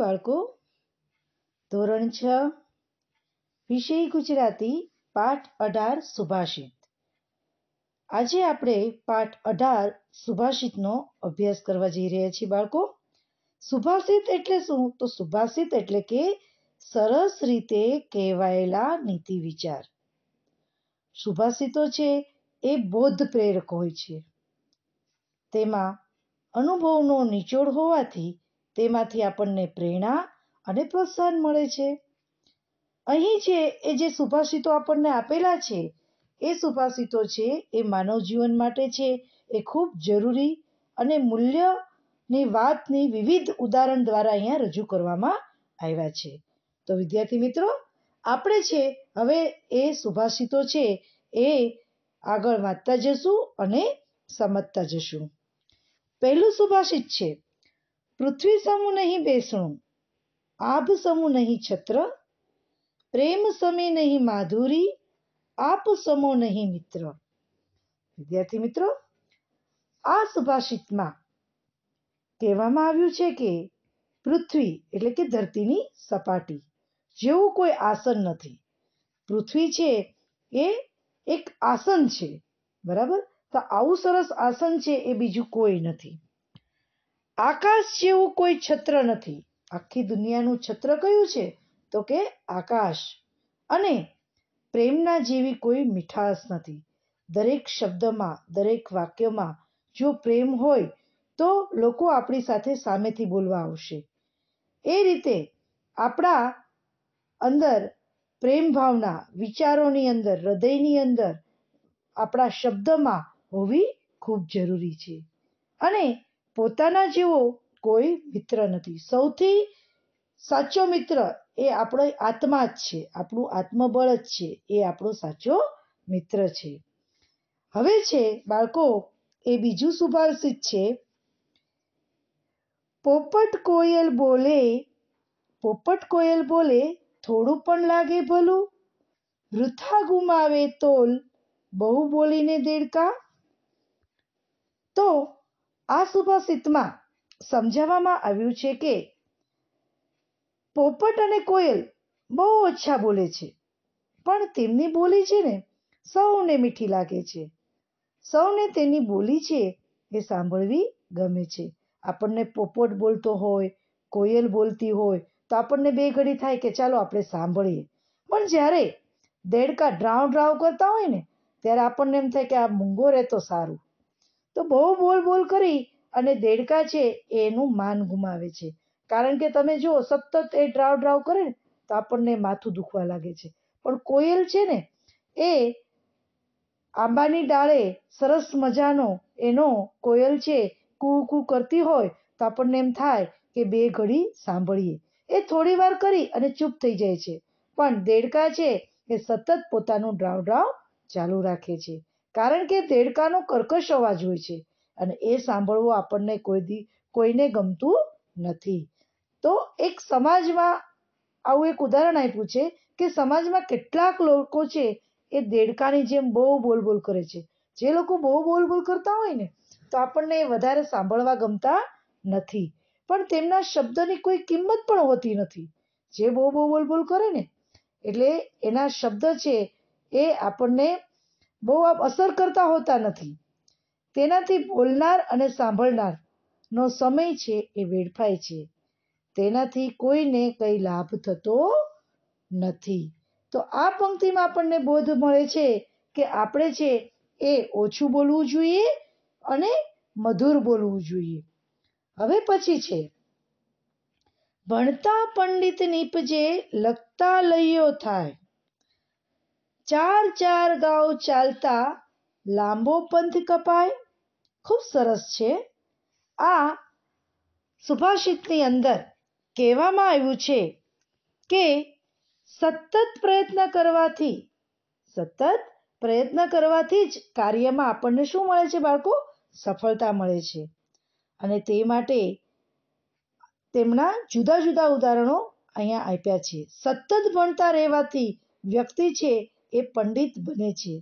બાળકો ધોરણ છ વિષય ગુજરાતી પાઠ અઢાર સુભાષિત આજે આપણે પાઠ અઢાર સુભાષિતનો અભ્યાસ કરવા જઈ રહ્યા છીએ બાળકો સુભાષિત એટલે શું તો સુભાષિત એટલે કે સરસ રીતે કહેવાયેલા નીતિ વિચાર સુભાષિતો છે એ બૌદ્ધ પ્રેરક હોય છે તેમાં અનુભવનો નિચોડ હોવાથી તેમાંથી આપણને પ્રેરણા અને પ્રોત્સાહન મળે છે અહીં છે એ જે સુભાષિતો આપણને આપેલા છે એ સુભાષિતો છે એ માનવ જીવન માટે છે એ ખૂબ જરૂરી અને મૂલ્યની વાતની વિવિધ ઉદાહરણ દ્વારા અહીંયા રજૂ કરવામાં આવ્યા છે તો વિદ્યાર્થી મિત્રો આપણે છે હવે એ સુભાષિતો છે એ આગળ વાંચતા જશું અને સમજતા જશું પહેલું સુભાષિત છે પૃથ્વી સમૂહ નહીં બેસણું આભ સમૂહ નહીં છત્ર પ્રેમ સમી નહીં માધુરી આપ સમો નહીં મિત્ર વિદ્યાર્થી મિત્રો આ સુભાષિતમાં કહેવામાં આવ્યું છે કે પૃથ્વી એટલે કે ધરતીની સપાટી જેવું કોઈ આસન નથી પૃથ્વી છે એ એક આસન છે બરાબર તો આવું સરસ આસન છે એ બીજું કોઈ નથી આકાશ જેવું કોઈ છત્ર નથી આખી દુનિયાનું છત્ર કયું છે તો કે આકાશ અને પ્રેમના જેવી કોઈ મીઠાશ નથી દરેક શબ્દમાં દરેક વાક્યમાં જો પ્રેમ હોય તો લોકો આપણી સાથે સામેથી બોલવા આવશે એ રીતે આપણા અંદર પ્રેમ ભાવના વિચારોની અંદર હૃદયની અંદર આપણા શબ્દમાં હોવી ખૂબ જરૂરી છે અને પોતાના જેવો કોઈ મિત્ર નથી સૌથી સાચો મિત્ર એ આપણો આત્મા જ છે આપણું આત્મબળ જ છે એ આપણો સાચો મિત્ર છે હવે છે બાળકો એ બીજું સુભાષિત છે પોપટ કોયલ બોલે પોપટ કોયલ બોલે થોડું પણ લાગે ભલું વૃથા ગુમાવે તોલ બહુ બોલીને દેડકા તો આ સુભાષિતમાં સમજાવવામાં આવ્યું છે કે પોપટ અને કોયલ બહુ ઓછા બોલે છે પણ તેમની બોલી છે ને સૌને મીઠી લાગે છે સૌને તેની બોલી છે એ સાંભળવી ગમે છે આપણને પોપટ બોલતો હોય કોયલ બોલતી હોય તો આપણને બે ઘડી થાય કે ચાલો આપણે સાંભળીએ પણ જ્યારે દેડકા ડ્રાઉ ડ્રાઉ કરતા હોય ને ત્યારે આપણને એમ થાય કે આ મૂંગો રહેતો સારું તો બહુ બોલ બોલ કરી અને દેડકા છે એનું માન ગુમાવે છે કારણ કે તમે જો સતત એ ડ્રાવ ડ્રાવ કરે ને તો આપણને માથું દુખવા લાગે છે પણ કોયલ છે ને એ આંબાની ડાળે સરસ મજાનો એનો કોયલ છે કૂ કૂ કરતી હોય તો આપણને એમ થાય કે બે ઘડી સાંભળીએ એ થોડી વાર કરી અને ચૂપ થઈ જાય છે પણ દેડકા છે એ સતત પોતાનું ડ્રાવ ડ્રાવ ચાલુ રાખે છે કારણ કે તેડકાનો કર્કશ અવાજ હોય છે અને એ સાંભળવો આપણને કોઈ દી કોઈને ગમતું નથી તો એક સમાજમાં આવું એક ઉદાહરણ આપ્યું છે કે સમાજમાં કેટલાક લોકો છે એ દેડકાની જેમ બહુ બોલબોલ કરે છે જે લોકો બહુ બોલબોલ કરતા હોય ને તો આપણને એ વધારે સાંભળવા ગમતા નથી પણ તેમના શબ્દની કોઈ કિંમત પણ હોતી નથી જે બહુ બહુ બોલબોલ કરે ને એટલે એના શબ્દ છે એ આપણને બહુ અસર કરતા હોતા નથી તેનાથી બોલનાર અને સાંભળનારનો સમય છે એ વેડફાય છે તેનાથી કોઈને કંઈ લાભ થતો નથી તો આ પંક્તિમાં આપણને બોધ મળે છે કે આપણે છે એ ઓછું બોલવું જોઈએ અને મધુર બોલવું જોઈએ હવે પછી છે ભણતા પંડિત નીપજે લગતા લઈયો થાય ચાર ચાર ગાઉ ચાલતા લાંબો પંથ કપાય ખૂબ સરસ છે આ સુભાષિતની અંદર કહેવામાં આવ્યું છે કે સતત પ્રયત્ન કરવાથી સતત પ્રયત્ન કરવાથી જ કાર્યમાં આપણને શું મળે છે બાળકો સફળતા મળે છે અને તે માટે તેમના જુદા જુદા ઉદાહરણો અહીંયા આપ્યા છે સતત ભણતા રહેવાથી વ્યક્તિ છે એ પંડિત બને છે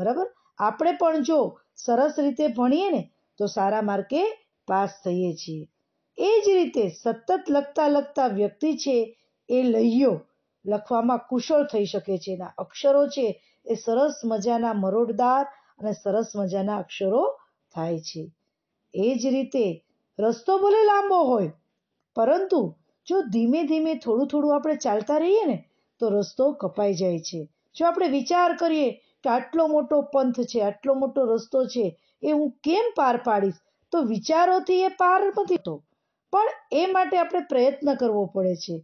બરાબર આપણે પણ જો સરસ રીતે ભણીએ ને તો સારા માર્કે પાસ થઈએ છીએ એ જ રીતે સતત લખતા લખતા વ્યક્તિ છે એ લઈયો લખવામાં કુશળ થઈ શકે છે એના અક્ષરો છે એ સરસ મજાના મરોડદાર અને સરસ મજાના અક્ષરો થાય છે એ જ રીતે રસ્તો ભલે લાંબો હોય પરંતુ જો ધીમે ધીમે થોડું થોડું આપણે ચાલતા રહીએ ને તો રસ્તો કપાઈ જાય છે જો આપણે વિચાર કરીએ કે આટલો મોટો પંથ છે આટલો મોટો રસ્તો છે એ હું કેમ પાર પાડીશ તો વિચારોથી એ પાર નથી થતો પણ એ માટે આપણે પ્રયત્ન કરવો પડે છે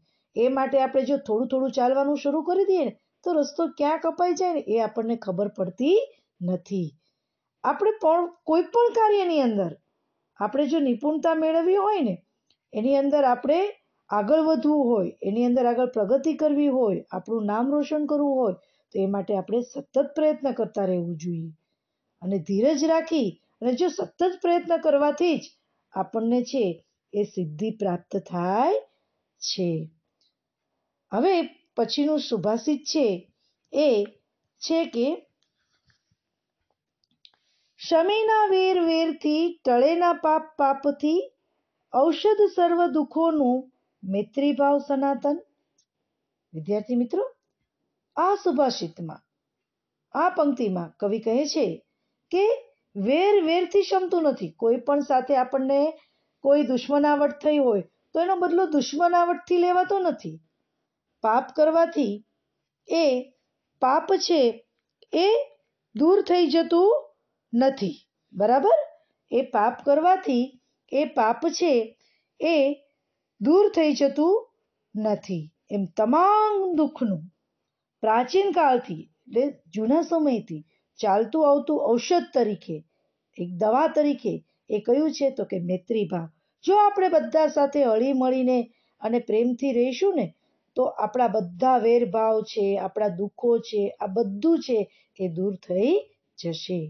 એ માટે આપણે જો થોડું થોડું ચાલવાનું શરૂ કરી દઈએ ને તો રસ્તો ક્યાં કપાઈ જાય ને એ આપણને ખબર પડતી નથી આપણે પણ કોઈ પણ કાર્યની અંદર આપણે જો નિપુણતા મેળવવી હોય ને એની અંદર આપણે આગળ વધવું હોય એની અંદર આગળ પ્રગતિ કરવી હોય આપણું નામ રોશન કરવું હોય તો એ માટે આપણે સતત પ્રયત્ન કરતા રહેવું જોઈએ અને ધીરજ રાખી અને જો સતત પ્રયત્ન કરવાથી જ આપણને છે એ સિદ્ધિ પ્રાપ્ત થાય છે હવે પછીનું સુભાષિત છે એ છે કે શમીના વેર વેરથી ટળેના પાપ પાપથી ઔષધ સર્વ દુઃખોનું મૈત્રીભાવ સનાતન વિદ્યાર્થી મિત્રો આ સુભાષિતમાં આ પંક્તિમાં કવિ કહે છે કે વેર વેરથી શમતું નથી કોઈ પણ સાથે આપણને કોઈ દુશ્મનાવટ થઈ હોય તો એનો બદલો દુશ્મનાવટથી લેવાતો નથી પાપ કરવાથી એ પાપ છે એ દૂર થઈ જતું નથી બરાબર એ પાપ કરવાથી એ પાપ છે એ દૂર થઈ જતું નથી એમ તમામ દુઃખનું પ્રાચીન કાળથી એટલે જૂના સમયથી ચાલતું આવતું ઔષધ તરીકે એક દવા તરીકે એ કયું છે તો કે મૈત્રી ભાવ જો આપણે બધા સાથે હળી મળીને અને પ્રેમથી રહીશું ને તો આપણા બધા વેરભાવ છે આપણા દુઃખો છે આ બધું છે એ દૂર થઈ જશે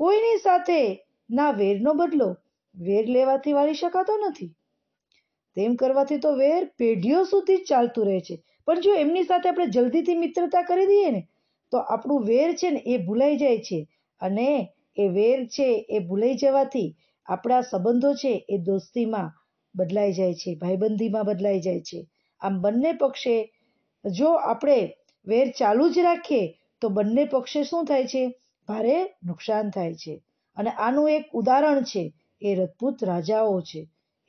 કોઈની સાથે ના વેરનો બદલો વેર લેવાથી વાળી શકાતો નથી તેમ કરવાથી તો વેર પેઢીઓ સુધી ચાલતું રહે છે પણ જો એમની સાથે આપણે જલ્દીથી મિત્રતા કરી દઈએ ને તો આપણું વેર છે ને એ ભૂલાઈ જાય છે અને એ વેર છે એ ભૂલાઈ જવાથી આપણા સંબંધો છે એ દોસ્તીમાં બદલાઈ જાય છે ભાઈબંધીમાં બદલાઈ જાય છે આમ બંને પક્ષે જો આપણે વેર ચાલુ જ રાખીએ તો બંને પક્ષે શું થાય છે ભારે નુકસાન થાય છે અને આનું એક ઉદાહરણ છે એ રજપૂત રાજાઓ છે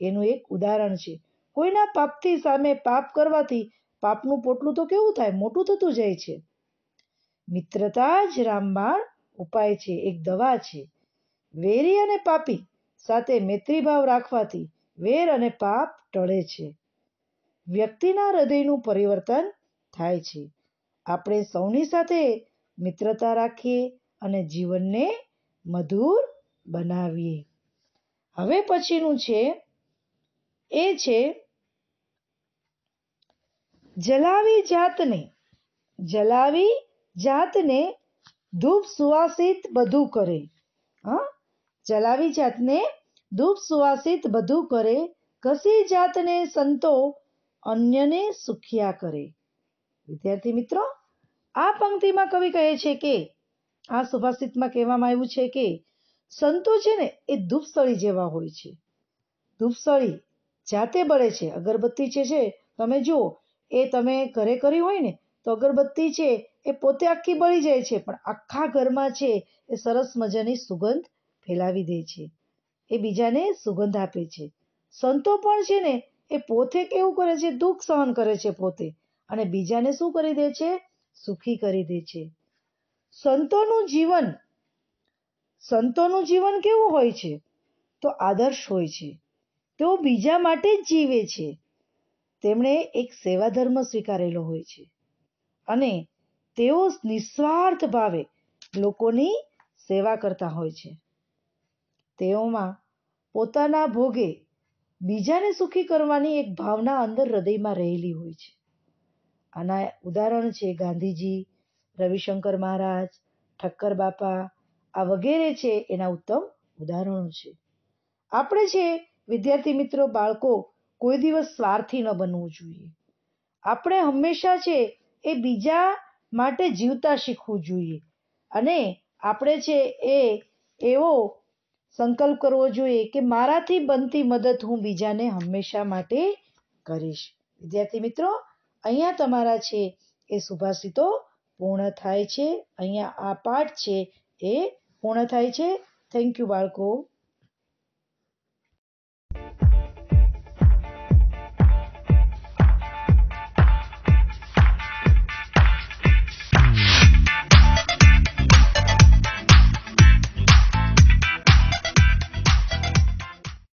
એનું એક ઉદાહરણ છે કોઈના પાપથી સામે પાપ કરવાથી પાપનું પોટલું તો કેવું થાય મોટું થતું જાય છે મિત્રતા જ રામબાણ ઉપાય છે એક દવા છે વેરી અને પાપી સાથે મૈત્રીભાવ રાખવાથી વેર અને પાપ ટળે છે વ્યક્તિના હૃદયનું પરિવર્તન થાય છે આપણે સૌની સાથે મિત્રતા રાખીએ અને જીવનને મધુર બનાવીએ હવે પછીનું છે એ છે જલાવી જાતને જલાવી જાતને ધૂપ સુવાસિત બધું કરે હા જલાવી જાતને ધૂપ સુવાસિત બધું કરે ઘસી જાતને સંતો અન્યને સુખ્યા કરે વિદ્યાર્થી મિત્રો આ પંક્તિમાં કવિ કહે છે કે આ સુભાષિતમાં કહેવામાં આવ્યું છે કે સંતો છે ને એ ધૂપસળી જેવા હોય છે ધૂપસળી જાતે બળે છે અગરબત્તી છે છે તમે જુઓ એ તમે ઘરે કરી હોય ને તો અગરબત્તી છે એ પોતે આખી બળી જાય છે પણ આખા ઘરમાં છે એ સરસ મજાની સુગંધ ફેલાવી દે છે એ બીજાને સુગંધ આપે છે સંતો પણ છે ને એ પોતે કેવું કરે છે દુઃખ સહન કરે છે પોતે અને બીજાને શું કરી દે છે સુખી કરી દે છે સંતોનું જીવન સંતોનું જીવન કેવું હોય છે તો આદર્શ હોય છે તેઓ બીજા માટે જ જીવે છે તેમણે એક સેવા ધર્મ સ્વીકારેલો હોય છે અને તેઓ નિસ્વાર્થ ભાવે લોકોની સેવા કરતા હોય છે તેઓમાં પોતાના ભોગે બીજાને સુખી કરવાની એક ભાવના અંદર હૃદયમાં રહેલી હોય છે આના ઉદાહરણ છે ગાંધીજી રવિશંકર મહારાજ ઠક્કર બાપા આ વગેરે છે એના ઉત્તમ ઉદાહરણો છે આપણે છે વિદ્યાર્થી મિત્રો બાળકો કોઈ દિવસ સ્વાર્થી ન બનવું જોઈએ આપણે હંમેશા છે એ બીજા માટે જીવતા શીખવું જોઈએ અને આપણે છે એ એવો સંકલ્પ કરવો જોઈએ કે મારાથી બનતી મદદ હું બીજાને હંમેશા માટે કરીશ વિદ્યાર્થી મિત્રો અહીંયા તમારા છે એ સુભાષિતો પૂર્ણ થાય છે અહીંયા આ પાઠ છે એ પૂર્ણ થાય છે થેન્ક યુ બાળકો